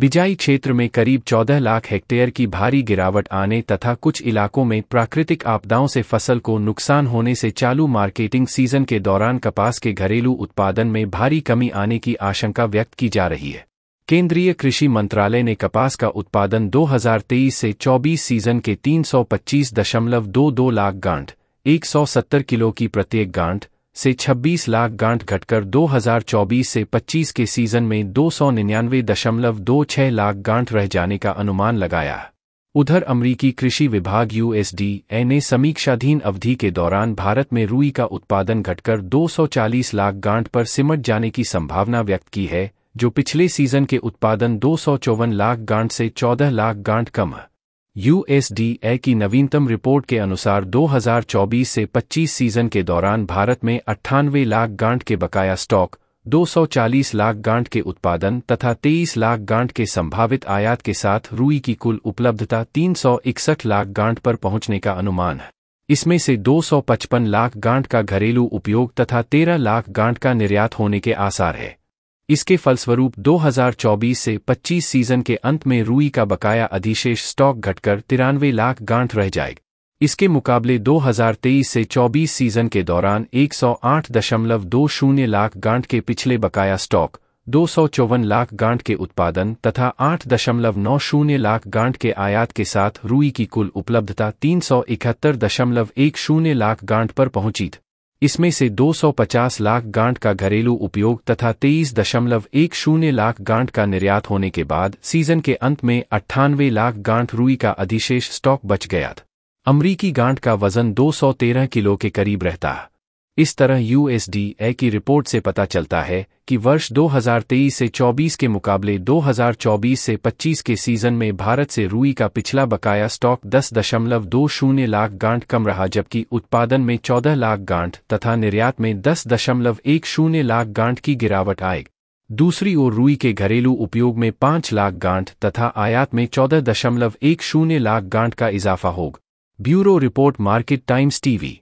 बिजाई क्षेत्र में करीब 14 लाख हेक्टेयर की भारी गिरावट आने तथा कुछ इलाकों में प्राकृतिक आपदाओं से फसल को नुकसान होने से चालू मार्केटिंग सीजन के दौरान कपास के घरेलू उत्पादन में भारी कमी आने की आशंका व्यक्त की जा रही है केंद्रीय कृषि मंत्रालय ने कपास का उत्पादन 2023 से 24 सीजन के 325.22 लाख गांठ 170 किलो की प्रत्येक गांठ से 26 लाख गांठ घटकर 2024 से 25 के सीजन में दो सौ निन्यानवे दशमलव दो छह लाख गांठ रह जाने का अनुमान लगाया उधर अमरीकी कृषि विभाग यूएसडीए ने समीक्षाधीन अवधि के दौरान भारत में रूई का उत्पादन घटकर 240 लाख गांठ पर सिमट जाने की संभावना व्यक्त की है जो पिछले सीजन के उत्पादन दो लाख गांठ से 14 लाख गांठ कम है यूएसडीए की नवीनतम रिपोर्ट के अनुसार 2024 से 25 सीजन के दौरान भारत में अट्ठानवे लाख गांठ के बकाया स्टॉक 240 लाख गांठ के उत्पादन तथा 23 लाख गांठ के संभावित आयात के साथ रूई की कुल उपलब्धता 361 लाख गांठ पर पहुंचने का अनुमान है इसमें से 255 लाख गांठ का घरेलू उपयोग तथा 13 लाख गांठ का निर्यात होने के आसार है इसके फलस्वरूप 2024 से 25 सीजन के अंत में रूई का बकाया अधिशेष स्टॉक घटकर तिरानवे लाख गांठ रह जाएगा इसके मुकाबले 2023 से 24 सीजन के दौरान 108.20 लाख गांठ के पिछले बकाया स्टॉक दो लाख गांठ के उत्पादन तथा 8.90 लाख गांठ के आयात के साथ रूई की कुल उपलब्धता तीन लाख गांठ पर पहुंची थी इसमें से 250 लाख गांठ का घरेलू उपयोग तथा तेईस दशमलव एक शून्य लाख गांठ का निर्यात होने के बाद सीजन के अंत में अट्ठानवे लाख गांठ रूई का अधिशेष स्टॉक बच गया था अमरीकी गांठ का वजन 213 किलो के करीब रहता है इस तरह यूएसडीए की रिपोर्ट से पता चलता है कि वर्ष 2023 से 24 के मुकाबले 2024 से 25 के सीजन में भारत से रूई का पिछला बकाया स्टॉक दस दशमलव दो शून्य लाख गांठ कम रहा जबकि उत्पादन में 14 लाख गांठ तथा निर्यात में दस दशमलव एक शून्य लाख गांठ की गिरावट आए दूसरी ओर रूई के घरेलू उपयोग में पांच लाख गांठ तथा आयात में चौदह दशमलव एक शून्य लाख गांठ का इजाफा होगा bureau report Market Times TV